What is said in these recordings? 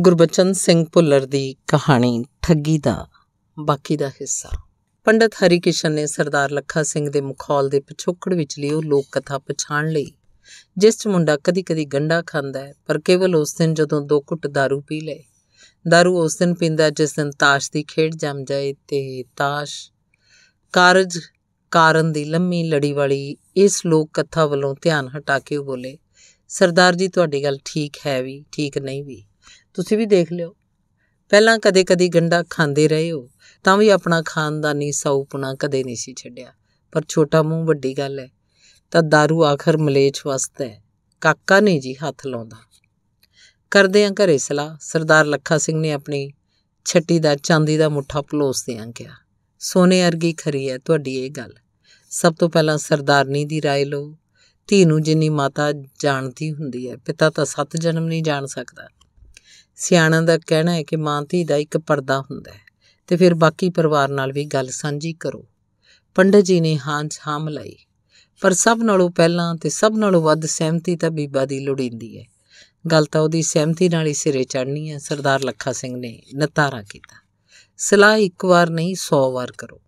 ਗੁਰਬਚਨ ਸਿੰਘ ਭੁੱਲਰ ਦੀ ਕਹਾਣੀ ਠੱਗੀ ਦਾ ਬਾਕੀ ਦਾ ਹਿੱਸਾ ਪੰਡਤ ਹਰੀ ਕਿਸ਼ਨ ਨੇ ਸਰਦਾਰ ਲੱਖਾ ਸਿੰਘ ਦੇ ਮੁਖੌਲ ਦੇ ਪਿਛੋਕੜ ਲਈ ਉਹ ਲੋਕ ਕਥਾ ਪਛਾਣ ਲਈ ਜਿਸ 'ਚ ਮੁੰਡਾ ਕਦੀ-ਕਦੀ ਗੰਡਾ ਖਾਂਦਾ ਹੈ ਪਰ ਕੇਵਲ ਉਸ ਦਿਨ ਜਦੋਂ ਦੋ ਘੁੱਟ दारू ਪੀ ਲਏ दारू ਉਸ ਦਿਨ ਪੀਂਦਾ ਜਿਸ ਦਿਨ ਤਾਸ਼ ਦੀ ਖੇਡ ਜੰਮ ਜਾਏ ਤੇ ਤਾਸ਼ ਕਾਰਜ ਕਾਰਨ ਦੀ ਲੰਮੀ ਲੜੀ ਵਾਲੀ ਇਸ ਲੋਕ ਕਥਾ ਵੱਲੋਂ ਧਿਆਨ ਹਟਾ ਕੇ ਬੋਲੇ ਸਰਦਾਰ ਜੀ ਤੁਹਾਡੀ ਗੱਲ ਠੀਕ ਹੈ ਵੀ ਠੀਕ ਨਹੀਂ ਵੀ ਤੁਸੀਂ ਵੀ ਦੇਖ ਲਿਓ ਪਹਿਲਾਂ ਕਦੇ-ਕਦੇ ਗੰਡਾ ਖਾਂਦੇ ਰਹੇ ਹੋ ਤਾਂ ਵੀ ਆਪਣਾ ਖਾਨਦਾਨੀ ਸੌਪਣਾ ਕਦੇ ਨਹੀਂ ਸੀ ਛੱਡਿਆ ਪਰ ਛੋਟਾ ਮੂੰਹ ਵੱਡੀ ਗੱਲ ਹੈ ਤਾਂ दारू ਆਖਰ ਮਲੇਚ ਵਸਤਾ ਹੈ ਕਾਕਾ ਨਹੀਂ ਜੀ ਹੱਥ ਲਾਉਂਦਾ ਕਰਦੇ ਆ ਘਰੇ ਸਲਾਹ ਸਰਦਾਰ ਲੱਖਾ ਸਿੰਘ ਨੇ ਆਪਣੀ ਛੱਟੀ ਦਾ ਚਾਂਦੀ ਦਾ ਮੁੱਠਾ ਪਲੋਸਦਿਆਂ ਕਿਹਾ ਸੋਨੇ ਅਰਗੀ ਖਰੀ ਹੈ ਤੁਹਾਡੀ ਇਹ ਗੱਲ ਸਭ ਤੋਂ ਪਹਿਲਾਂ ਸਰਦਾਰਨੀ ਦੀ رائے ਲਓ ਧੀ ਨੂੰ ਜਿੰਨੀ ਮਾਤਾ ਜਾਣਦੀ ਹੁੰਦੀ ਹੈ ਪਿਤਾ ਤਾਂ ਸੱਤ ਜਨਮ ਨਹੀਂ ਜਾਣ ਸਕਦਾ ਸਿਆਣਾ ਦਾ ਕਹਿਣਾ ਹੈ ਕਿ ਮਾਂ ਧੀ ਦਾ ਇੱਕ ਪਰਦਾ ਹੁੰਦਾ ਹੈ ਤੇ ਫਿਰ ਬਾਕੀ ਪਰਿਵਾਰ ਨਾਲ ਵੀ ਗੱਲ ਸਾਂਝੀ ਕਰੋ ਪੰਡਤ ਜੀ ਨੇ ਹਾਂ ਹਾਂ ਮਲਾਈ ਪਰ ਸਭ ਨਾਲੋਂ ਪਹਿਲਾਂ ਤੇ ਸਭ ਨਾਲੋਂ ਵੱਧ ਸਹਿਮਤੀ ਤਾਂ ਬੀਬਾ ਦੀ ਲੋੜੀਂਦੀ ਹੈ ਗੱਲ ਤਾਂ ਉਹਦੀ ਸਹਿਮਤੀ ਨਾਲ ਹੀ ਸਿਰੇ ਚੜਨੀ ਹੈ ਸਰਦਾਰ ਲੱਖਾ ਸਿੰਘ ਨੇ ਨਤਾਰਾ ਕੀਤਾ ਸਲਾਹ ਇੱਕ ਵਾਰ ਨਹੀਂ 100 ਵਾਰ ਕਰੋ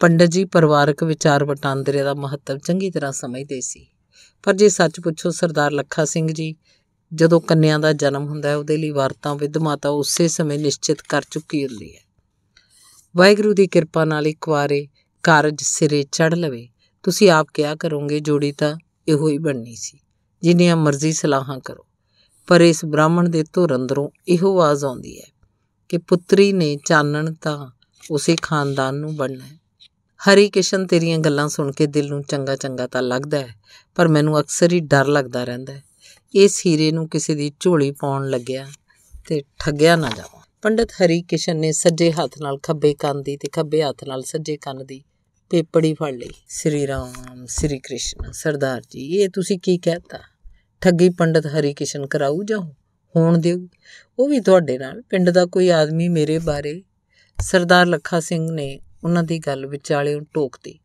ਪੰਡਤ ਜੀ ਪਰਿਵਾਰਕ ਵਿਚਾਰ ਵਟਾਂਦਰੇ ਦਾ ਮਹੱਤਵ ਚੰਗੀ ਤਰ੍ਹਾਂ ਸਮਝਦੇ ਸੀ ਪਰ ਜੇ ਸੱਚ ਪੁੱਛੋ ਸਰਦਾਰ ਲੱਖਾ ਸਿੰਘ ਜੀ ਜਦੋਂ ਕੰਨਿਆ ਦਾ ਜਨਮ ਹੁੰਦਾ ਹੈ ਉਹਦੇ ਲਈ ਵਰਤਾਂ ਵਿਧ ਮਾਤਾ ਉਸੇ ਸਮੇਂ ਨਿਸ਼ਚਿਤ ਕਰ ਚੁੱਕੀ ਹੁੰਦੀ ਹੈ ਵਾਹਿਗੁਰੂ ਦੀ ਕਿਰਪਾ ਨਾਲ ਇੱਕ ਵਾਰੇ ਕਾਰਜ ਸਿਰੇ ਚੜ ਲਵੇ ਤੁਸੀਂ ਆਪ ਕਿਹਾ ਕਰੋਗੇ ਜੋੜੀ ਤਾਂ ਇਹੋ ਹੀ ਬਣਨੀ ਸੀ ਜਿੰਨੀਆਂ ਮਰਜ਼ੀ ਸਲਾਹਾਂ ਕਰੋ ਪਰ ਇਸ ਬ੍ਰਾਹਮਣ ਦੇ ਧੁਰ ਅੰਦਰੋਂ ਇਹੋ ਆਵਾਜ਼ ਆਉਂਦੀ ਹੈ ਕਿ ਪੁੱਤਰੀ ਨੇ ਚਾਨਣ ਤਾਂ ਉਸੇ ਖਾਨਦਾਨ ਨੂੰ ਬਣਨਾ ਹੈ ਹਰੀ ਕਿਸ਼ਨ ਤੇਰੀਆਂ ਗੱਲਾਂ ਸੁਣ ਕੇ ਦਿਲ ਨੂੰ ਚੰਗਾ ਚੰਗਾ ਤਾਂ ਲੱਗਦਾ ਹੈ ਪਰ ਮੈਨੂੰ ਅਕਸਰ ਹੀ ਡਰ ਲੱਗਦਾ ਰਹਿੰਦਾ ਹੈ ਇਸ ਹੀਰੇ ਨੂੰ ਕਿਸੇ ਦੀ ਝੋਲੀ ਪਾਉਣ ਲੱਗਿਆ ਤੇ ਠੱਗਿਆ ਨਾ ਜਾਵਾਂ ਪੰਡਤ ਹਰੀ ਕਿਸ਼ਨ ਨੇ ਸੱਜੇ ਹੱਥ ਨਾਲ ਖੱਬੇ ਕੰਨ ਦੀ ਤੇ ਖੱਬੇ ਹੱਥ ਨਾਲ ਸੱਜੇ ਕੰਨ ਦੀ ਪੇਪੜੀ ਫੜ ਲਈ ਸ੍ਰੀ ਰਾਮ ਸ੍ਰੀ ਕ੍ਰਿਸ਼ਨ ਸਰਦਾਰ ਜੀ ਇਹ ਤੁਸੀਂ ਕੀ ਕਹਤਾ ਠੱਗੀ ਪੰਡਤ ਹਰੀ ਕਿਸ਼ਨ ਕਰਾਉ ਜਾਓ ਹੋਣ ਦਿਓ ਉਹ ਵੀ ਤੁਹਾਡੇ ਨਾਲ ਪਿੰਡ ਦਾ ਕੋਈ ਆਦਮੀ ਮੇਰੇ ਬਾਰੇ ਸਰਦਾਰ ਲੱਖਾ ਸਿੰਘ ਨੇ ਉਹਨਾਂ ਦੀ ਗੱਲ ਵਿਚਾਲੇ ਟੋਕਦੀ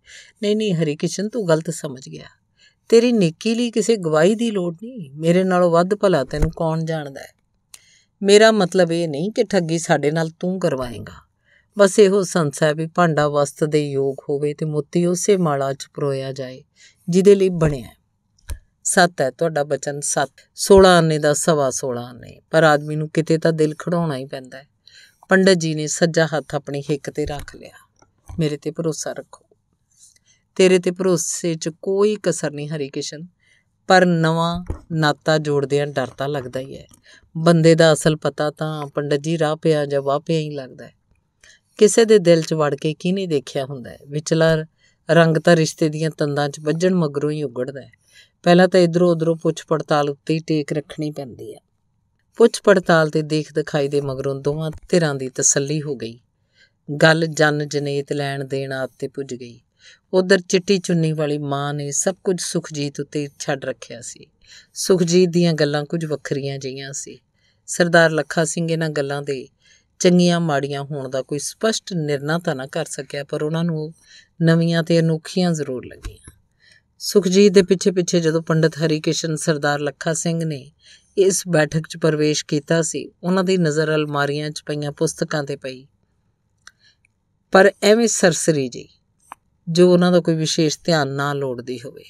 ਨਹੀਂ ਨਹੀਂ ਹਰੀ ਕਿਸ਼ਨ ਤੂੰ ਗਲਤ ਸਮਝ ਗਿਆ ਤੇਰੀ ਨੇਕੀ ਲਈ ਕਿਸੇ ਗਵਾਹੀ ਦੀ ਲੋੜ ਨਹੀਂ ਮੇਰੇ ਨਾਲੋਂ ਵੱਧ ਭਲਾ ਤੈਨੂੰ ਕੌਣ ਜਾਣਦਾ ਹੈ ਮੇਰਾ ਮਤਲਬ ਇਹ ਨਹੀਂ ਕਿ ਠੱਗੀ ਸਾਡੇ ਨਾਲ ਤੂੰ ਕਰਵਾਏਗਾ ਬਸ ਇਹੋ ਸੰਸਾ ਵੀ ਭਾਂਡਾ ਵਸਤ ਦੇ ਯੋਗ ਹੋਵੇ ਤੇ ਮੋਤੀ ਉਸੇ ਮਾਲਾ 'ਚ ਪਰੋਇਆ ਜਾਏ ਜਿਹਦੇ ਲਈ ਬਣਿਆ ਸੱਤ ਹੈ ਤੁਹਾਡਾ ਬਚਨ ਸੱਤ 16 ਆਨੇ ਦਾ ਸਵਾ 16 ਆਨੇ ਪਰ ਆਦਮੀ ਨੂੰ ਕਿਤੇ ਤਾਂ ਦਿਲ ਖੜਾਉਣਾ ਹੀ ਪੈਂਦਾ ਹੈ ਪੰਡਤ ਜੀ ਨੇ ਸੱਜਾ ਹੱਥ ਆਪਣੀ ਹਿੱਕ ਤੇ ਰੱਖ ਲਿਆ ਮੇਰੇ ਤੇ ਭਰੋਸਾ ਰੱਖੋ ਤੇਰੇ ਤੇ ਭਰੋਸੇ 'ਚ ਕੋਈ ਕਸਰ ਨਹੀਂ ਹਰੀ ਕਿਸ਼ਨ ਪਰ ਨਵਾਂ ਨਾਤਾ ਜੋੜਦਿਆਂ ਡਰ ਤਾਂ ਲੱਗਦਾ ਹੀ ਹੈ ਬੰਦੇ ਦਾ ਅਸਲ ਪਤਾ ਤਾਂ ਪੰਡਤ ਜੀ ਰਾਹ ਪਿਆ ਜਾਂ ਵਾਪਿਆ ਹੀ ਲੱਗਦਾ ਹੈ ਕਿਸੇ ਦੇ ਦਿਲ 'ਚ ਵੜ ਕੇ ਕੀ ਨਹੀਂ ਦੇਖਿਆ ਹੁੰਦਾ ਹੈ ਵਿਚਲਾ ਰੰਗ ਤਾਂ ਰਿਸ਼ਤੇ ਦੀਆਂ ਤੰਦਾਂ 'ਚ ਵੱਜਣ ਮਗਰੋਂ ਹੀ ਉਗੜਦਾ ਹੈ ਪਹਿਲਾਂ ਤਾਂ ਇਧਰੋਂ ਉਧਰੋਂ ਪੁੱਛ ਪੜਤਾਲ ਉੱਤੇ ਹੀ ਟੇਕ ਰੱਖਣੀ ਪੈਂਦੀ ਹੈ ਪੁੱਛ ਪੜਤਾਲ ਤੇ ਦੇਖ ਦਿਖਾਈ ਦੇ ਮਗਰੋਂ ਦੋਵਾਂ ਧਿਰਾਂ ਦੀ ਤਸੱਲੀ ਹੋ ਗਈ ਗੱਲ ਜਨ ਜਨੇਤ ਲੈਣ ਦੇਣ ਆਤੇ ਪੁੱਜ ਗਈ ਉਧਰ ਚਿੱਟੀ ਚੁੰਨੀ ਵਾਲੀ ਮਾਂ ਨੇ ਸਭ ਕੁਝ ਸੁਖਜੀਤ ਉੱਤੇ ਛੱਡ ਰੱਖਿਆ ਸੀ ਸੁਖਜੀਤ ਦੀਆਂ ਗੱਲਾਂ ਕੁਝ ਵੱਖਰੀਆਂ ਜਈਆਂ ਸੀ ਸਰਦਾਰ ਲੱਖਾ ਸਿੰਘ ਇਹਨਾਂ ਗੱਲਾਂ ਦੇ ਚੰਗੀਆਂ ਮਾੜੀਆਂ ਹੋਣ ਦਾ ਕੋਈ ਸਪਸ਼ਟ ਨਿਰਣਾ ਤਾਂ ਨਾ ਕਰ ਸਕਿਆ ਪਰ ਉਹਨਾਂ ਨੂੰ ਨਵੀਆਂ ਤੇ ਅਨੋਖੀਆਂ ਜ਼ਰੂਰ ਲੱਗੀਆਂ ਸੁਖਜੀਤ ਦੇ ਪਿੱਛੇ-ਪਿੱਛੇ ਜਦੋਂ ਪੰਡਤ ਹਰੀ ਸਰਦਾਰ ਲੱਖਾ ਸਿੰਘ ਨੇ ਇਸ ਬੈਠਕ 'ਚ ਪ੍ਰਵੇਸ਼ ਕੀਤਾ ਸੀ ਉਹਨਾਂ ਦੀ ਨਜ਼ਰ ਅਲਮਾਰੀਆਂ 'ਚ ਪਈਆਂ ਪੁਸਤਕਾਂ ਤੇ ਪਈ ਪਰ ਐਵੇਂ ਸਰਸਰੀ ਜੀ ਜੋ ਉਹਨਾਂ ਦਾ ਕੋਈ ਵਿਸ਼ੇਸ਼ ਧਿਆਨ ਨਾ ਲੋੜਦੀ ਹੋਵੇ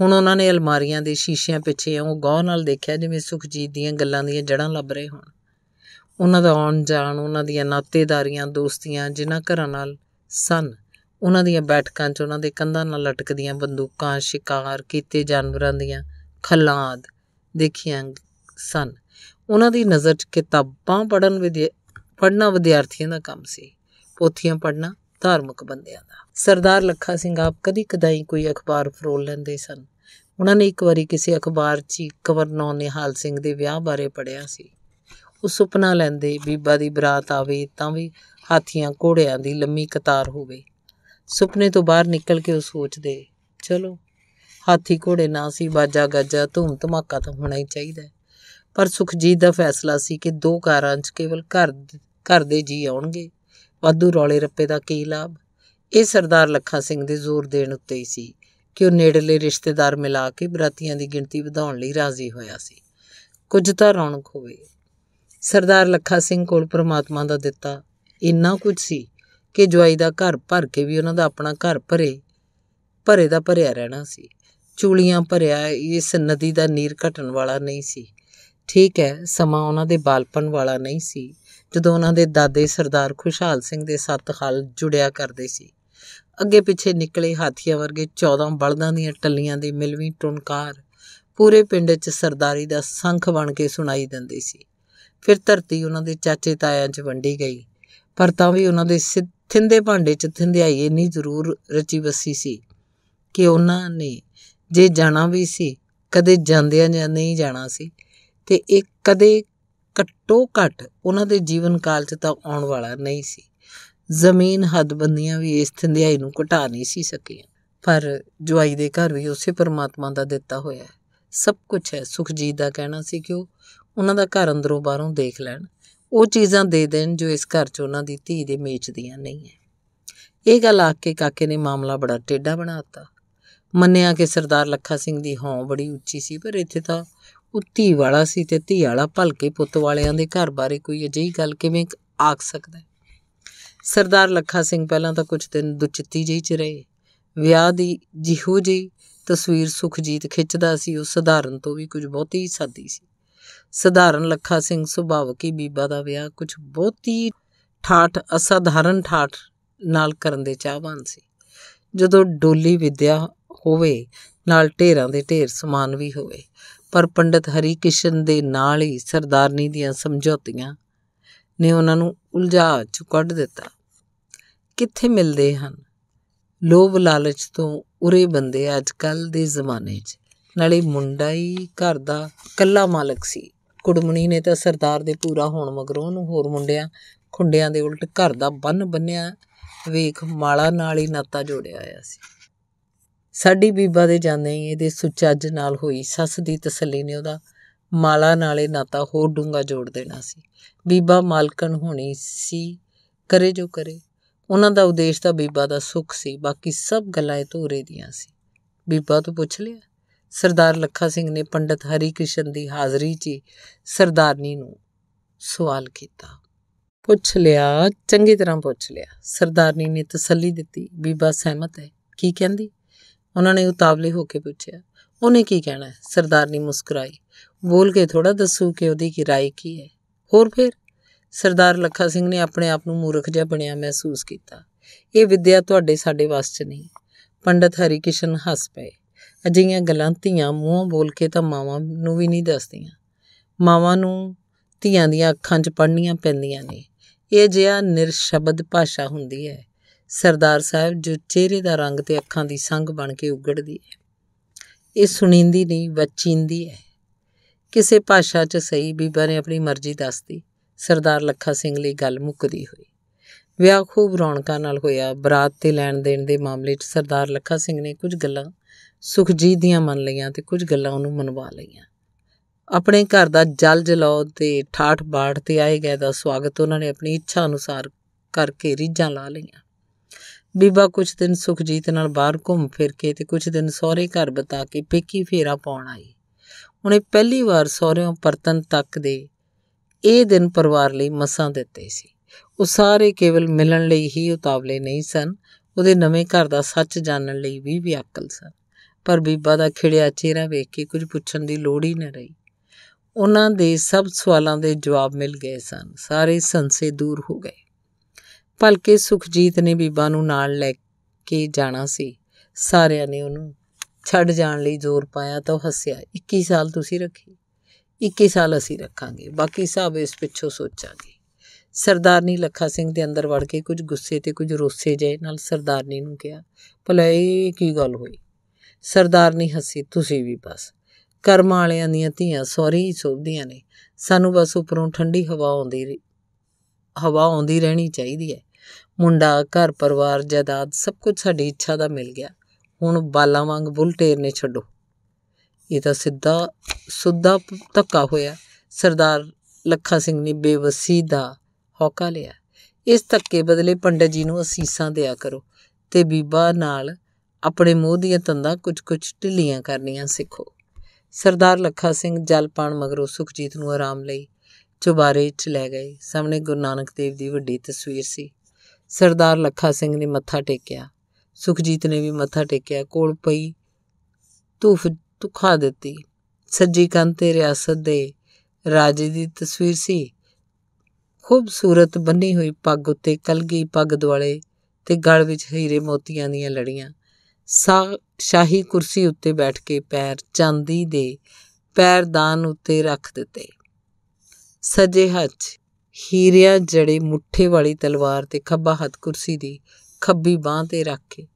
ਹੁਣ ਉਹਨਾਂ ਨੇ ਅਲਮਾਰੀਆਂ ਦੇ ਸ਼ੀਸ਼ਿਆਂ ਪਿੱਛੇ ਉਹ ਗੌਰ ਨਾਲ ਦੇਖਿਆ ਜਿਵੇਂ ਸੁਖਜੀਤ ਦੀਆਂ ਗੱਲਾਂ ਦੀਆਂ ਜੜਾਂ ਲੱਭ ਰਹੇ ਹੋਣ ਉਹਨਾਂ ਦਾ ਆਉਣ ਜਾਣ ਉਹਨਾਂ ਦੀਆਂ ਨਾਤੇਦਾਰੀਆਂ ਦੋਸਤੀਆਂ ਜਿਨ੍ਹਾਂ ਘਰਾਂ ਨਾਲ ਸਨ ਉਹਨਾਂ ਦੀਆਂ ਬੈਠਕਾਂ 'ਚ ਉਹਨਾਂ ਦੇ ਕੰਧਾਂ ਨਾਲ ਲਟਕਦੀਆਂ ਬੰਦੂਕਾਂ ਸ਼ਿਕਾਰ ਕੀਤੇ ਜਾਨਵਰਾਂ ਦੀਆਂ ਖਲਾਦ ਦੇਖੀਆਂ ਸਨ ਉਹਨਾਂ ਦੀ ਨਜ਼ਰ 'ਚ ਕਿਤਾਬਾਂ ਪੜਨ ਵਿਦਿਆ ਪੜਨਾ ਵਿਦਿਆਰਥੀਆਂ ਦਾ ਕੰਮ ਸੀ ਪੋਥੀਆਂ ਪੜਨਾ ਧਾਰਮਿਕ ਬੰਦਿਆਂ ਦਾ ਸਰਦਾਰ ਲੱਖਾ ਸਿੰਘ ਆਪ ਕਦੀ ਕਦਾਈ ਕੋਈ ਅਖਬਾਰ ਫਰੋਲ ਲੈਂਦੇ ਸਨ ਉਹਨਾਂ ਨੇ ਇੱਕ ਵਾਰੀ ਕਿਸੇ ਅਖਬਾਰ 'ਚ ਕਵਰਨੌਰ ਨਿਹਾਲ ਸਿੰਘ ਦੇ ਵਿਆਹ ਬਾਰੇ ਪੜਿਆ ਸੀ ਉਹ ਸੁਪਨਾ ਲੈਂਦੇ ਬੀਬਾ ਦੀ ਬਰਾਤ ਆਵੇ ਤਾਂ ਵੀ ਹਾਥੀਆਂ ਘੋੜਿਆਂ ਦੀ ਲੰਮੀ ਕਤਾਰ ਹੋਵੇ ਸੁਪਨੇ ਤੋਂ ਬਾਹਰ ਨਿਕਲ ਕੇ ਉਹ ਸੋਚਦੇ ਚਲੋ ਹਾਥੀ ਘੋੜੇ ਨਾ ਸੀ ਬਾਜਾ ਗੱਜਾ ਧੂਮ ਧਮਾਕਾ ਤਾਂ ਹੋਣਾ ਹੀ ਚਾਹੀਦਾ ਪਰ ਸੁਖਜੀਤ ਦਾ ਫੈਸਲਾ ਸੀ ਕਿ ਦੋ ਕਾਰਾਂ 'ਚ ਕੇਵਲ ਘਰ ਘਰ ਦੇ ਜੀ ਆਉਣਗੇ ਵਾਧੂ ਰੌਲੇ ਰੱਪੇ ਦਾ ਕੀ ਲਾਭ ਇਹ ਸਰਦਾਰ ਲੱਖਾ ਸਿੰਘ ਦੇ ਜ਼ੋਰ ਦੇਣ ਉੱਤੇ ਹੀ ਸੀ ਕਿ ਉਹ ਨੇੜਲੇ ਰਿਸ਼ਤੇਦਾਰ ਮਿਲਾ ਕੇ ਬਰਾਤੀਆਂ ਦੀ ਗਿਣਤੀ ਵਧਾਉਣ ਲਈ ਰਾਜ਼ੀ ਹੋਇਆ ਸੀ ਕੁਝ ਤਾਂ ਰੌਣਕ ਹੋਵੇ ਸਰਦਾਰ ਲੱਖਾ ਸਿੰਘ ਕੋਲ ਪ੍ਰਮਾਤਮਾ ਦਾ ਦਿੱਤਾ ਇੰਨਾ ਕੁਝ ਸੀ ਕਿ ਜਵਾਈ ਦਾ ਘਰ ਭਰ ਕੇ ਵੀ ਉਹਨਾਂ ਦਾ ਆਪਣਾ ਘਰ ਭਰੇ ਭਰੇ ਦਾ ਭਰਿਆ ਰਹਿਣਾ ਸੀ ਚੂਲੀਆਂ ਭਰਿਆ ਇਸ ਨਦੀ ਦਾ ਨੀਰ ਘਟਣ ਵਾਲਾ ਨਹੀਂ ਸੀ ਠੀਕ ਹੈ ਸਮਾਂ ਉਹਨਾਂ ਦੇ ਬਾਲਪਨ ਵਾਲਾ ਨਹੀਂ ਸੀ ਜਦੋਂ ਉਹਨਾਂ ਦੇ ਦਾਦੇ ਸਰਦਾਰ ਖੁਸ਼ਹਾਲ ਸਿੰਘ ਦੇ ਸੱਤ ਹਲ ਜੁੜਿਆ ਕਰਦੇ ਸੀ ਅੱਗੇ ਪਿੱਛੇ ਨਿਕਲੇ ਹਾਥੀਆਂ ਵਰਗੇ 14 ਬਲਦਾਂ ਦੀਆਂ ਟੱਲੀਆਂ ਦੇ ਮਿਲਵੀਂ ਟੁਨਕਾਰ ਪੂਰੇ ਪਿੰਡ 'ਚ ਸਰਦਾਰੀ ਦਾ ਸੰਖ ਬਣ ਕੇ ਸੁਣਾਈ ਦਿੰਦੀ ਸੀ ਫਿਰ ਧਰਤੀ ਉਹਨਾਂ ਦੇ ਚਾਚੇ ਤਾਇਆਂ 'ਚ ਵੰਡੀ ਗਈ ਪਰ ਤਾਂ ਵੀ ਉਹਨਾਂ ਦੇ ਥਿੰਦੇ ਭਾਂਡੇ 'ਚ ਥਿੰਦਿਆਈ ਇੰਨੀ ਜ਼ਰੂਰ ਰਚੀ ਵਸੀ ਸੀ ਕਿ ਉਹਨਾਂ ਨੇ ਜੇ ਜਾਣਾ ਵੀ ਸੀ ਕਦੇ ਜਾਂਦਿਆਂ ਜਾਂ ਨਹੀਂ ਜਾਣਾ ਸੀ ਤੇ ਇਹ ਕਦੇ ਘੱਟੋ ਘੱਟ ਉਹਨਾਂ ਦੇ ਜੀਵਨ ਕਾਲ 'ਚ ਤਾਂ ਆਉਣ ਵਾਲਾ ਨਹੀਂ ਸੀ ਜ਼ਮੀਨ ਹੱਦਬੰਦੀਆਂ ਵੀ ਇਸ ਥੰਧਿਆਈ ਨੂੰ ਘਟਾ ਨਹੀਂ ਸੀ ਸਕੀਆਂ ਪਰ ਜੁਆਈ ਦੇ ਘਰ ਵੀ ਉਸੇ ਪਰਮਾਤਮਾ ਦਾ ਦਿੱਤਾ ਹੋਇਆ ਹੈ ਸਭ ਕੁਝ ਹੈ ਸੁਖਜੀਤ ਦਾ ਕਹਿਣਾ ਸੀ ਕਿ ਉਹ ਉਹਨਾਂ ਦਾ ਘਰ ਅੰਦਰੋਂ ਬਾਹਰੋਂ ਦੇਖ ਲੈਣ ਉਹ ਚੀਜ਼ਾਂ ਦੇ ਦੇਣ ਜੋ ਇਸ ਘਰ 'ਚ ਉਹਨਾਂ ਦੀ ਧੀ ਦੇ ਮੇਚ ਦੀਆਂ ਨਹੀਂ ਹੈ ਇਹ ਗੱਲ ਆ ਕੇ ਕਾਕੇ ਨੇ ਮਾਮਲਾ ਬੜਾ ਟੇਡਾ ਬਣਾਤਾ ਮੰਨਿਆ ਕਿ ਸਰਦਾਰ ਲੱਖਾ ਸਿੰਘ ਦੀ ਹੌਂ ਬੜੀ ਉੱਚੀ ਸੀ ਪਰ ਇੱਥੇ ਤਾਂ ਉੱਤੀ ਵਾਲਾ ਸੀ ਤੇ ਧੀ ਵਾਲਾ ਭਲਕੇ ਪੁੱਤ ਵਾਲਿਆਂ ਦੇ ਘਰ ਬਾਰੇ ਕੋਈ ਅਜਿਹੀ ਗੱਲ ਕਿਵੇਂ ਆਖ ਸਕਦਾ ਸਰਦਾਰ ਲੱਖਾ ਸਿੰਘ ਪਹਿਲਾਂ ਤਾਂ ਕੁਝ ਦਿਨ ਦੁਚਿੱਤੀ ਜਿਹੀ ਚ ਰਹੇ ਵਿਆਹ ਦੀ ਜਿਹੋ ਜਿਹੀ ਤਸਵੀਰ ਸੁਖਜੀਤ ਖਿੱਚਦਾ ਸੀ ਉਹ ਸਧਾਰਨ ਤੋਂ ਵੀ ਕੁਝ ਬਹੁਤੀ ਸਾਦੀ ਸੀ ਸਧਾਰਨ ਲੱਖਾ ਸਿੰਘ ਸੁਭਾਵਕ ਹੀ ਬੀਬਾ ਦਾ ਵਿਆਹ ਕੁਝ ਬਹੁਤੀ ਠਾਠ ਅਸਧਾਰਨ ਠਾਠ ਨਾਲ ਕਰਨ ਦੇ ਚਾਹਵਾਨ ਸੀ ਜਦੋਂ ਡੋਲੀ ਵਿਦਿਆ ਹੋਵੇ ਨਾਲ ਢੇਰਾਂ ਦੇ ਢੇਰ ਸਮਾਨ ਵੀ ਹੋਵੇ ਪਰ ਪੰਡਤ ਹਰੀ ਕਿਸ਼ਨ ਦੇ ਨਾਲ ਹੀ ਸਰਦਾਰਨੀ ਦੀਆਂ ਸਮਝੌਤੀਆਂ ਨੇ ਉਹਨਾਂ ਨੂੰ ਉਲਝਾ ਚ ਕੱਢ ਦਿੱਤਾ ਕਿੱਥੇ ਮਿਲਦੇ ਹਨ ਲੋਭ ਲਾਲਚ ਤੋਂ ਉਰੇ ਬੰਦੇ ਅੱਜ ਕੱਲ ਦੇ ਜ਼ਮਾਨੇ 'ਚ ਨਾਲੇ ਮੁੰਡਾ ਹੀ ਘਰ ਦਾ ਕੱਲਾ ਮਾਲਕ ਸੀ ਕੁੜਮਣੀ ਨੇ ਤਾਂ ਸਰਦਾਰ ਦੇ ਪੂਰਾ ਹੋਣ ਮਗਰੋਂ ਉਹਨੂੰ ਹੋਰ ਮੁੰਡਿਆਂ ਖੁੰਡਿਆਂ ਦੇ ਉਲਟ ਘਰ ਦਾ ਬੰਨ ਬੰਨਿਆ ਵੇਖ ਮਾਲਾ ਨਾਲ ਹੀ ਨਾਤਾ ਜੋੜਿਆ ਆਇਆ ਸੀ ਸਾਡੀ ਬੀਬਾ ਦੇ ਜਾਂਦੇ ਹੀ ਇਹਦੇ ਸੁਚੱਜ ਨਾਲ ਹੋਈ ਸੱਸ ਦੀ ਤਸੱਲੀ ਨੇ ਉਹਦਾ ਮਾਲਾ ਨਾਲੇ ਨਾਤਾ ਹੋਰ ਡੂੰਗਾ ਜੋੜ ਦੇਣਾ ਸੀ ਬੀਬਾ ਮਾਲਕਣ ਹੋਣੀ ਸੀ ਕਰੇ ਜੋ ਕਰੇ ਉਹਨਾਂ ਦਾ ਉਦੇਸ਼ ਤਾਂ ਬੀਬਾ ਦਾ ਸੁੱਖ ਸੀ ਬਾਕੀ ਸਭ ਗੱਲਾਂ ਇਹ ਦੀਆਂ ਸੀ ਬੀਬਾ ਤੋਂ ਪੁੱਛ ਲਿਆ ਸਰਦਾਰ ਲੱਖਾ ਸਿੰਘ ਨੇ ਪੰਡਤ ਹਰੀ ਕ੍ਰਿਸ਼ਨ ਦੀ ਹਾਜ਼ਰੀ 'ਚ ਸਰਦਾਰਨੀ ਨੂੰ ਸਵਾਲ ਕੀਤਾ ਪੁੱਛ ਲਿਆ ਚੰਗੀ ਤਰ੍ਹਾਂ ਪੁੱਛ ਲਿਆ ਸਰਦਾਰਨੀ ਨੇ ਤਸੱਲੀ ਦਿੱਤੀ ਬੀਬਾ ਸਹਿਮਤ ਹੈ ਕੀ ਕਹਿੰਦੀ ਉਹਨਾਂ ਨੇ ਉਤਾਵਲੇ ਹੋ ਕੇ ਪੁੱਛਿਆ ਉਹਨੇ ਕੀ ਕਹਿਣਾ ਸਰਦਾਰਨੀ ਮੁਸਕਰਾਈ ਬੋਲ ਕੇ ਥੋੜਾ ਦੱਸੂ ਕਿ ਉਹਦੀ ਕੀ رائے ਕੀ ਹੈ ਹੋਰ ਫਿਰ ਸਰਦਾਰ ਲੱਖਾ ਸਿੰਘ ਨੇ ਆਪਣੇ ਆਪ ਨੂੰ ਮੂਰਖ ਜਿਹਾ ਬਣਿਆ ਮਹਿਸੂਸ ਕੀਤਾ ਇਹ ਵਿਦਿਆ ਤੁਹਾਡੇ ਸਾਡੇ ਵਾਸ 'ਚ ਨਹੀਂ ਪੰਡਤ ਹਰੀ ਕਿਸ਼ਨ ਹੱਸ ਪਏ ਅਜਿਹੀਆਂ ਗੱਲਾਂ ਧੀਆਂ ਮੂੰਹੋਂ ਬੋਲ ਕੇ ਤਾਂ ਮਾਵਾਂ ਨੂੰ ਵੀ ਨਹੀਂ ਦੱਸਦੀਆਂ ਮਾਵਾਂ ਨੂੰ ਧੀਆਂ ਦੀਆਂ ਅੱਖਾਂ 'ਚ ਪੜਨੀਆਂ ਪੈਂਦੀਆਂ ਨੇ ਇਹ ਜਿਹਾ ਨਿਰਸ਼ਬਦ ਭਾਸ਼ਾ ਹੁੰਦੀ ਹੈ ਸਰਦਾਰ ਸਾਹਿਬ ਜੋ ਚਿਹਰੇ ਦਾ ਰੰਗ ਤੇ ਅੱਖਾਂ ਦੀ ਸੰਗ ਬਣ ਕੇ ਉਗੜਦੀ ਹੈ ਇਹ ਸੁਣੀਂਦੀ ਨਹੀਂ ਵਚੀਂਦੀ ਹੈ ਕਿਸੇ ਭਾਸ਼ਾ 'ਚ ਸਹੀ ਵੀ ਨੇ ਆਪਣੀ ਮਰਜ਼ੀ ਦੱਸਦੀ ਸਰਦਾਰ ਲੱਖਾ ਸਿੰਘ ਲਈ ਗੱਲ ਮੁੱਕਦੀ ਹੋਈ ਵਿਆਹ ਖੂਬ ਰੌਣਕਾਂ ਨਾਲ ਹੋਇਆ ਬਰਾਤ ਤੇ ਲੈਣ ਦੇਣ ਦੇ ਮਾਮਲੇ 'ਚ ਸਰਦਾਰ ਲੱਖਾ ਸਿੰਘ ਨੇ ਕੁਝ ਗੱਲਾਂ ਸੁਖਜੀਤ ਦੀਆਂ ਮੰਨ ਲਈਆਂ ਤੇ ਕੁਝ ਗੱਲਾਂ ਉਹਨੂੰ ਮਨਵਾ ਲਈਆਂ ਆਪਣੇ ਘਰ ਦਾ ਜਲ ਜਲੌ ਤੇ ਠਾਠ ਬਾੜ ਤੇ ਆਏ ਗਏ ਦਾ ਸਵਾਗਤ ਉਹਨਾਂ ਨੇ ਆਪਣੀ ਇੱਛਾ ਅਨੁਸਾਰ ਕਰਕੇ ਰੀਝਾਂ ਲਾ ਲਈਆਂ ਬੀਬਾ ਕੁਝ ਦਿਨ ਸੁਖਜੀਤ ਨਾਲ ਬਾਹਰ ਘੁੰਮ ਫਿਰ ਕੇ ਤੇ ਕੁਝ ਦਿਨ ਸਹੁਰੇ ਘਰ ਬਤਾ ਕੇ ਪੇਕੀ ਫੇਰਾ ਪਾਉਣ ਆਈ ਉਹਨੇ ਪਹਿਲੀ ਵਾਰ ਸਹੁਰਿਆਂ ਪਰਤਨ ਤੱਕ ਦੇ ਇਹ ਦਿਨ ਪਰਿਵਾਰ ਲਈ ਮਸਾਂ ਦਿੱਤੇ ਸੀ ਉਹ ਸਾਰੇ ਕੇਵਲ ਮਿਲਣ ਲਈ ਹੀ ਉਤਾਵਲੇ ਨਹੀਂ ਸਨ ਉਹਦੇ ਨਵੇਂ ਘਰ ਦਾ ਸੱਚ ਜਾਣਨ ਲਈ ਵੀ ਵਿਆਕਲ ਸਨ ਪਰ ਬੀਬਾ ਦਾ ਖਿੜਿਆ ਚਿਹਰਾ ਵੇਖ ਕੇ ਕੁਝ ਪੁੱਛਣ ਦੀ ਲੋੜ ਹੀ ਨਾ ਰਹੀ ਉਹਨਾਂ ਦੇ ਸਭ ਸਵਾਲਾਂ ਦੇ ਜਵਾਬ ਮਿਲ ਗਏ ਸਨ ਸਾਰੇ ਸੰਸੇ ਦੂਰ ਹੋ ਗਏ ਭਲਕੇ ਸੁਖਜੀਤ ਨੇ ਬੀਬਾ ਨੂੰ ਨਾਲ ਲੈ ਕੇ ਜਾਣਾ ਸੀ ਸਾਰਿਆਂ ਨੇ ਉਹਨੂੰ ਛੱਡ ਜਾਣ ਲਈ ਜ਼ੋਰ ਪਾਇਆ ਤਾਂ ਉਹ ਹੱਸਿਆ 21 ਸਾਲ ਤੁਸੀਂ ਰੱਖੀ 21 ਸਾਲ ਅਸੀਂ ਰੱਖਾਂਗੇ ਬਾਕੀ ਸਭ ਇਸ ਪਿੱਛੋਂ ਸੋਚਾਂਗੇ ਸਰਦਾਰਨੀ ਲੱਖਾ ਸਿੰਘ ਦੇ ਅੰਦਰ ਵੜ ਕੇ ਕੁਝ ਗੁੱਸੇ ਤੇ ਕੁਝ ਰੋਸੇ ਜੇ ਨਾਲ ਸਰਦਾਰਨੀ ਨੂੰ ਕਿਹਾ ਭਲਾ ਇਹ ਕੀ ਗੱਲ ਹੋਈ ਸਰਦਾਰਨੀ ਹੱਸੀ ਤੁਸੀਂ ਵੀ ਬਸ ਕਰਮ ਵਾਲਿਆਂ ਦੀਆਂ ਧੀਆਂ ਸੌਰੀ ਸੋਭਦੀਆਂ ਨੇ ਸਾਨੂੰ ਬਸ ਉਪਰੋਂ ਠੰਡੀ ਹਵਾ ਆਉਂਦੀ ਹਵਾ ਆਉਂਦੀ ਰਹਿਣੀ ਚਾਹੀਦੀ ਹੈ ਮੁੰਡਾ ਘਰ ਪਰਿਵਾਰ ਜਾਇਦਾਦ ਸਭ ਕੁਝ ਸਾਡੀ ਇੱਛਾ ਦਾ ਮਿਲ ਗਿਆ ਹੁਣ ਬਾਲਾਂ ਵਾਂਗ ਬੁਲਟੇਰ ਨੇ ਛੱਡੋ ਇਹ ਤਾਂ ਸਿੱਧਾ ਸੁੱਧਾ ਧੱਕਾ ਹੋਇਆ ਸਰਦਾਰ ਲੱਖਾ ਸਿੰਘ ਨੇ ਬੇਵਸੀ ਦਾ ਹੌਕਾ ਲਿਆ ਇਸ ਧੱਕੇ ਬਦਲੇ ਪੰਡਤ ਜੀ ਨੂੰ ਅਸੀਸਾਂ ਦਿਆ ਕਰੋ ਤੇ ਬੀਬਾ ਨਾਲ ਆਪਣੇ ਮੋਹ ਦੀਆਂ ਤੰਦਾਂ ਕੁਝ-ਕੁਝ ਢਿੱਲੀਆਂ ਕਰਨੀਆਂ ਸਿੱਖੋ ਸਰਦਾਰ ਲੱਖਾ ਸਿੰਘ ਜਲਪਾਣ ਮਗਰੋਂ ਸੁਖਜੀਤ ਨੂੰ ਆਰਾਮ ਲਈ ਚੁਬਾਰੇ 'ਚ ਲੈ ਗਏ ਸਾਹਮਣੇ ਗੁਰੂ ਨਾਨਕ ਦੇਵ ਦੀ ਵੱਡੀ ਤਸਵੀਰ ਸੀ ਸਰਦਾਰ ਲੱਖਾ ਸਿੰਘ ਨੇ ਮੱਥਾ ਟੇਕਿਆ ਸੁਖਜੀਤ ਨੇ ਵੀ ਮੱਥਾ ਟੇਕਿਆ ਕੋਲ ਪਈ ਧੂਫ ਤੁਖਾ ਦਿੱਤੀ ਸੱਜੀ ਕੰਨ ਤੇ ਰਿਆਸਤ ਦੇ ਰਾਜੇ ਦੀ ਤਸਵੀਰ ਸੀ ਖੂਬਸੂਰਤ ਬੰਨੀ ਹੋਈ ਪੱਗ ਉੱਤੇ ਕਲਗੀ ਪੱਗ ਦਵਾਲੇ ਤੇ ਗਲ ਵਿੱਚ ਹੀਰੇ ਮੋਤੀਆਂ ਦੀਆਂ ਲੜੀਆਂ ਸ਼ਾਹੀ ਕੁਰਸੀ ਉੱਤੇ ਬੈਠ ਕੇ ਪੈਰ ਚਾਂਦੀ ਦੇ ਪੈਰਦਾਨ ਉੱਤੇ ਰੱਖ ਦਿੱਤੇ ਸਜੇ ਹੱਥ ਹੀਰਿਆ ਜੜੇ ਮੁੱਠੇ ਵਾਲੀ ਤਲਵਾਰ ਤੇ ਖੱਬਾ ਹੱਥ ਕੁਰਸੀ ਦੀ ਖੱਬੀ ਬਾਹ ਤੇ ਰੱਖ ਕੇ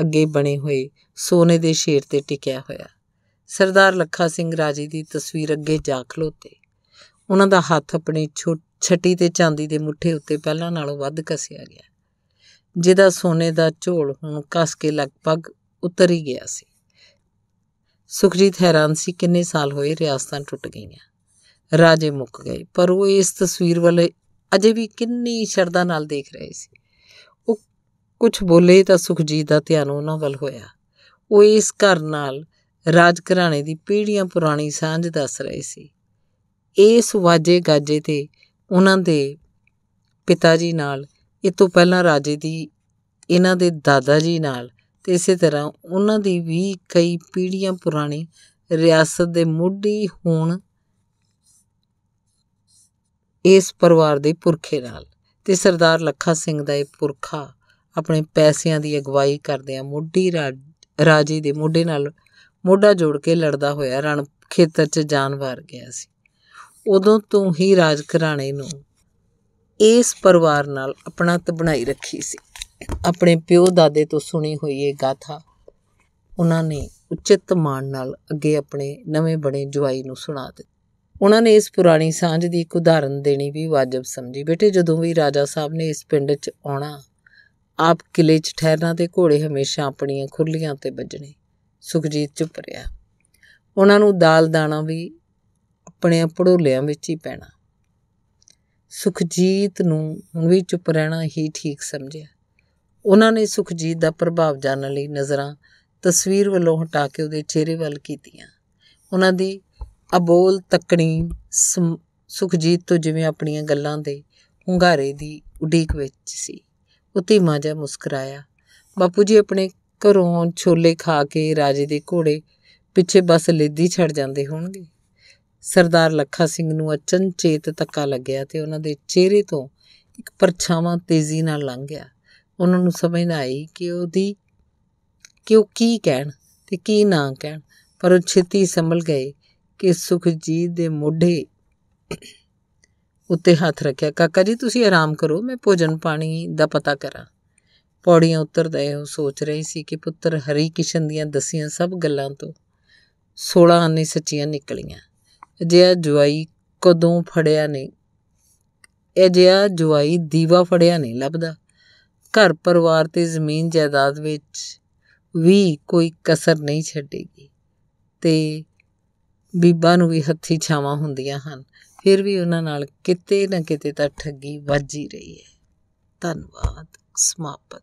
ਅੱਗੇ ਬਣੇ ਹੋਏ ਸੋਨੇ ਦੇ ਸ਼ੇਰ ਤੇ ਟਿਕਿਆ ਹੋਇਆ ਸਰਦਾਰ ਲੱਖਾ ਸਿੰਘ ਰਾਜੀ ਦੀ ਤਸਵੀਰ ਅੱਗੇ ਜਾ ਖਲੋਤੇ ਉਹਨਾਂ ਦਾ ਹੱਥ ਆਪਣੇ ਛੱਟੀ ਤੇ ਚਾਂਦੀ ਦੇ ਮੁੱਠੇ ਉੱਤੇ ਪਹਿਲਾਂ ਨਾਲੋਂ ਵੱਧ ਕਸਿਆ ਗਿਆ ਜਿਹਦਾ ਸੋਨੇ ਦਾ ਝੋਲ ਹੁਣ ਕੱਸ ਕੇ ਲਗਭਗ ਉਤਰ ਹੀ ਗਿਆ ਸੀ ਸੁਖਜੀਤ ਹੈਰਾਨ ਸੀ ਕਿੰਨੇ ਸਾਲ ਹੋਏ ਰਿਆਸਤਾਂ ਟੁੱਟ ਗਈਆਂ ਰਾਜੇ ਮੁੱਕ ਗਏ ਪਰ ਉਹ ਇਸ ਤਸਵੀਰ ਵਾਲੇ ਅਜੇ ਵੀ ਕਿੰਨੀ ਸ਼ਰਧਾ ਨਾਲ ਦੇਖ ਰਹੇ ਸੀ ਉਹ ਕੁਝ ਬੋਲੇ ਤਾਂ ਸੁਖਜੀਤ ਦਾ ਧਿਆਨ ਉਹਨਾਂ ਵੱਲ ਹੋਇਆ ਉਹ ਇਸ ਘਰ ਨਾਲ ਰਾਜ ਘਰਾਣੇ ਦੀ ਪੀੜ੍ਹੀਆਂ ਪੁਰਾਣੀ ਸਾਂਝ ਦੱਸ ਰਹੇ ਸੀ ਇਸ ਵਾਜੇ ਗਾਜੇ ਤੇ ਉਹਨਾਂ ਦੇ ਪਿਤਾ ਜੀ ਨਾਲ ਇਹ ਤੋਂ ਪਹਿਲਾਂ ਰਾਜੇ ਦੀ ਇਹਨਾਂ ਦੇ ਦਾਦਾ ਜੀ ਨਾਲ ਤੇ ਇਸੇ ਤਰ੍ਹਾਂ ਉਹਨਾਂ ਦੀ ਵੀ ਕਈ ਪੀੜ੍ਹੀਆਂ ਪੁਰਾਣੀ ਰਿਆਸਤ ਦੇ ਮੁੱਢੀ ਹੋਣ ਇਸ ਪਰਿਵਾਰ ਦੇ ਪੁਰਖੇ ਨਾਲ ਤੇ ਸਰਦਾਰ ਲੱਖਾ ਸਿੰਘ ਦਾ ਇਹ ਪੁਰਖਾ ਆਪਣੇ ਪੈਸਿਆਂ ਦੀ ਅਗਵਾਈ ਕਰਦੇ ਆ ਮੋਢੀ ਰਾਜੇ ਦੇ ਮੋਢੇ ਨਾਲ ਮੋਢਾ ਜੋੜ ਕੇ ਲੜਦਾ ਹੋਇਆ ਰਣ ਖੇਤਰ 'ਚ ਜਾਨ ਵਾਰ ਗਿਆ ਸੀ ਉਦੋਂ ਤੋਂ ਹੀ ਰਾਜ ਘਰਾਣੇ ਨੂੰ ਇਸ ਪਰਿਵਾਰ ਨਾਲ ਤ ਬਣਾਈ ਰੱਖੀ ਸੀ ਆਪਣੇ ਪਿਓ ਦਾਦੇ ਤੋਂ ਸੁਣੀ ਹੋਈ ਇਹ ਗਾਥਾ ਉਹਨਾਂ ਨੇ ਉਚਿਤ ਮਾਣ ਨਾਲ ਅੱਗੇ ਆਪਣੇ ਨਵੇਂ ਬਣੇ ਜਵਾਈ ਨੂੰ ਸੁਣਾ ਦਿੱਤੀ ਉਹਨਾਂ ਨੇ ਇਸ ਪੁਰਾਣੀ ਸਾਂਝ ਦੀ ਇੱਕ ਉਦਾਹਰਨ ਦੇਣੀ ਵੀ ਵਾਜਬ ਸਮਝੀ ਬੇਟੇ ਜਦੋਂ ਵੀ ਰਾਜਾ ਸਾਹਿਬ ਨੇ ਇਸ ਪਿੰਡ 'ਚ ਆਉਣਾ ਆਪ ਕਿਲੇ 'ਚ ਠਹਿਰਨਾ ਤੇ ਘੋੜੇ ਹਮੇਸ਼ਾ ਆਪਣੀਆਂ ਖੁਰਲੀਆਂ ਤੇ ਵੱਜਣੇ ਸੁਖਜੀਤ ਚੁੱਪ ਰਿਹਾ ਉਹਨਾਂ ਨੂੰ ਦਾਲ ਦਾਣਾ ਵੀ ਆਪਣੇ ਪੜੋਲਿਆਂ ਵਿੱਚ ਹੀ ਪੈਣਾ ਸੁਖਜੀਤ ਨੂੰ ਹੁਣ ਵੀ ਚੁੱਪ ਰਹਿਣਾ ਹੀ ਠੀਕ ਸਮਝਿਆ ਉਹਨਾਂ ਨੇ ਸੁਖਜੀਤ ਦਾ ਪ੍ਰਭਾਵ ਜਾਣਨ ਲਈ ਨਜ਼ਰਾਂ ਤਸਵੀਰ ਵੱਲੋਂ ਹਟਾ ਕੇ ਉਹਦੇ ਚਿਹਰੇ ਵੱਲ ਕੀਤੀਆਂ ਉਹਨਾਂ ਦੀ ਅਬੋਲ ਤਕਣੀ ਸੁਖਜੀਤ ਤੋਂ ਜਿਵੇਂ ਆਪਣੀਆਂ ਗੱਲਾਂ ਦੇ ਹੁੰਗਾਰੇ ਦੀ ਉਡੀਕ ਵਿੱਚ ਸੀ ਉਤੇ ਮਾਜਾ ਮੁਸਕਰਾਇਆ ਬਾਪੂ ਜੀ ਆਪਣੇ ਘਰੋਂ ਛੋਲੇ ਖਾ ਕੇ ਰਾਜੇ ਦੇ ਘੋੜੇ ਪਿੱਛੇ ਬਸ ਲੇਦੀ ਛੱਡ ਜਾਂਦੇ ਹੋਣਗੇ ਸਰਦਾਰ ਲੱਖਾ ਸਿੰਘ ਨੂੰ ਅਚਨਚੇਤ ਤੱਕਾ ਲੱਗਿਆ ਤੇ ਉਹਨਾਂ ਦੇ ਚਿਹਰੇ ਤੋਂ ਇੱਕ ਪਰਛਾਵਾਂ ਤੇਜ਼ੀ ਨਾਲ ਲੰਘ ਗਿਆ ਉਹਨਾਂ ਨੂੰ ਸਮਝ ਨਾ ਆਈ ਕਿ ਉਹਦੀ ਕਿ ਉਹ ਕੀ ਕਹਿਣ ਤੇ ਕੀ ਨਾ ਕਹਿਣ ਪਰ ਉਹ ਛੇਤੀ ਸੰਭਲ ਗਏ ਕਿ ਸੁਖਜੀਤ ਦੇ ਮੋਢੇ ਉੱਤੇ ਹੱਥ ਰੱਖਿਆ ਕਾਕਾ ਜੀ ਤੁਸੀਂ ਆਰਾਮ ਕਰੋ ਮੈਂ ਭੋਜਨ ਪਾਣੀ ਦਾ ਪਤਾ ਕਰਾਂ ਪੌੜੀਆਂ ਉਤਰਦੇ ਉਹ ਸੋਚ ਰਹੀ ਸੀ ਕਿ ਪੁੱਤਰ ਹਰੀ ਕਿਸ਼ਨ ਦੀਆਂ ਦਸੀਆਂ ਸਭ ਗੱਲਾਂ ਤੋਂ 16 ਆਨੇ ਸੱਚੀਆਂ ਨਿਕਲੀਆਂ ਅਜਿਆ ਜਵਾਈ ਕਦੋਂ ਫੜਿਆ ਨਹੀਂ ਅਜਿਆ ਜਵਾਈ ਦੀਵਾ ਫੜਿਆ ਨਹੀਂ ਲੱਭਦਾ ਘਰ ਪਰਿਵਾਰ ਤੇ ਜ਼ਮੀਨ ਜਾਇਦਾਦ ਵਿੱਚ ਵੀ ਕੋਈ ਕਸਰ ਨਹੀਂ ਛੱਡੇਗੀ ਤੇ ਬੀਬਾ ਨੂੰ ਵੀ ਹੱਥੀ ਛਾਵਾਂ ਹੁੰਦੀਆਂ ਹਨ ਫਿਰ ਵੀ ਉਹਨਾਂ ਨਾਲ ਕਿਤੇ ਨਾ ਕਿਤੇ ਤਾਂ ਠੱਗੀ ਵੱਜ ਹੀ ਰਹੀ ਹੈ ਧੰਨਵਾਦ ਸਮਾਪਤ